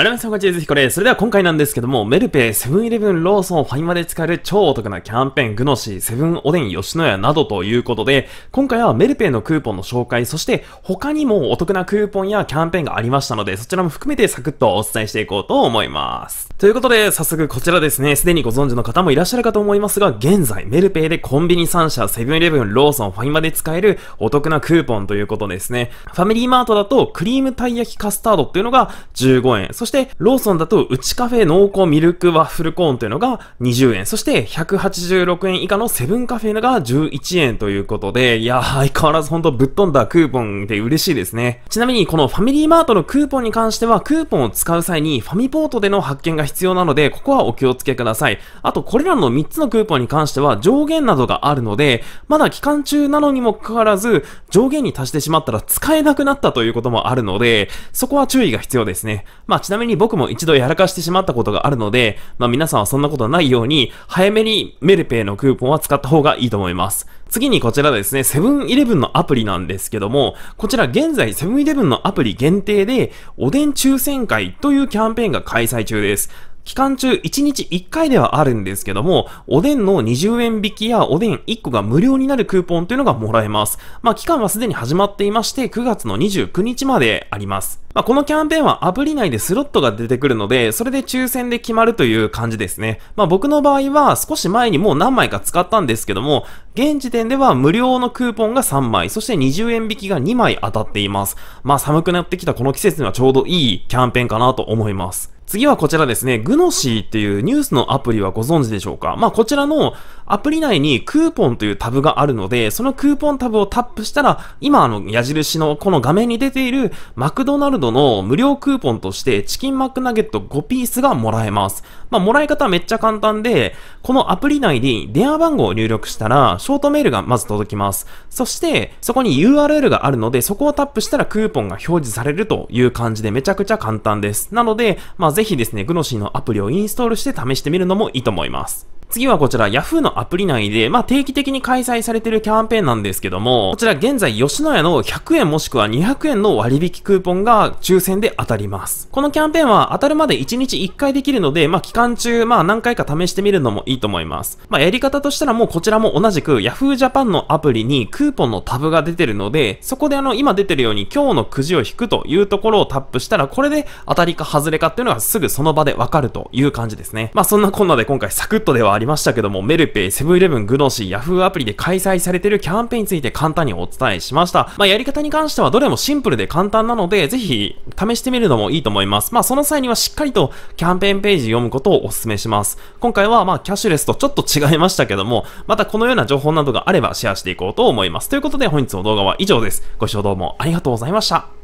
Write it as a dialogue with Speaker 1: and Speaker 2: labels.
Speaker 1: ありがとうございます。これ。それでは今回なんですけども、メルペイ、セブンイレブン、ローソン、ファインまで使える超お得なキャンペーン、グノシー、セブンおでん、吉野家などということで、今回はメルペイのクーポンの紹介、そして他にもお得なクーポンやキャンペーンがありましたので、そちらも含めてサクッとお伝えしていこうと思います。ということで、早速こちらですね、すでにご存知の方もいらっしゃるかと思いますが、現在、メルペイでコンビニ3社、セブンイレブン、ローソン、ファインまで使えるお得なクーポンということですね。ファミリーマートだと、クリームたい焼きカスタードっていうのが15円、そしてして、ローソンだと、うちカフェ濃厚ミルクワッフルコーンというのが20円、そして186円以下のセブンカフェが11円ということで、いや相変わらずほんとぶっ飛んだクーポンで嬉しいですね。ちなみに、このファミリーマートのクーポンに関しては、クーポンを使う際に、ファミポートでの発見が必要なので、ここはお気をつけください。あと、これらの3つのクーポンに関しては、上限などがあるので、まだ期間中なのにもかかわらず、上限に達してしまったら使えなくなったということもあるので、そこは注意が必要ですね。まあ、ちなみにみに僕も一度やらかしてしまったことがあるので、まあ皆さんはそんなことないように、早めにメルペイのクーポンは使った方がいいと思います。次にこちらですね、セブンイレブンのアプリなんですけども、こちら現在セブンイレブンのアプリ限定で、おでん抽選会というキャンペーンが開催中です。期間中1日1回ではあるんですけども、おでんの20円引きやおでん1個が無料になるクーポンというのがもらえます。まあ期間はすでに始まっていまして、9月の29日まであります。まあこのキャンペーンはアプリ内でスロットが出てくるので、それで抽選で決まるという感じですね。まあ僕の場合は少し前にもう何枚か使ったんですけども、現時点では無料のクーポンが3枚、そして20円引きが2枚当たっています。まあ寒くなってきたこの季節にはちょうどいいキャンペーンかなと思います。次はこちらですね、グノシーっていうニュースのアプリはご存知でしょうかまあ、こちらのアプリ内にクーポンというタブがあるので、そのクーポンタブをタップしたら、今あの矢印のこの画面に出ているマクドナルドの無料クーポンとしてチキンマックナゲット5ピースがもらえます。まあ、もらい方はめっちゃ簡単で、このアプリ内に電話番号を入力したら、ショートメールがまず届きます。そして、そこに URL があるので、そこをタップしたらクーポンが表示されるという感じでめちゃくちゃ簡単です。なので、まあぜひですね、グノシーのアプリをインストールして試してみるのもいいと思います。次はこちら Yahoo のアプリ内で、まあ、定期的に開催されてるキャンペーンなんですけども、こちら現在吉野家の100円もしくは200円の割引クーポンが抽選で当たります。このキャンペーンは当たるまで1日1回できるので、まあ、期間中、まあ、何回か試してみるのもいいと思います。まあ、やり方としたらもうこちらも同じく Yahoo Japan のアプリにクーポンのタブが出てるので、そこであの、今出てるように今日のくじを引くというところをタップしたら、これで当たりか外れかっていうのがすぐその場でわかるという感じですね。まあ、そんなこんなで今回サクッとではあありましたけども、メルペイ、セブンイレブン、グノシー、ヤフーアプリで開催されているキャンペーンについて簡単にお伝えしました。まあ、やり方に関してはどれもシンプルで簡単なので、ぜひ試してみるのもいいと思います。まあ、その際にはしっかりとキャンペーンページ読むことをお勧めします。今回はまあ、キャッシュレスとちょっと違いましたけども、またこのような情報などがあればシェアしていこうと思います。ということで本日の動画は以上です。ご視聴どうもありがとうございました。